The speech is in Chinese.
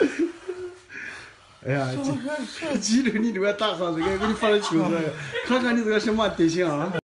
哎呀，记住你这个大号，子，给你发的圈子，看看你这个什么德行啊！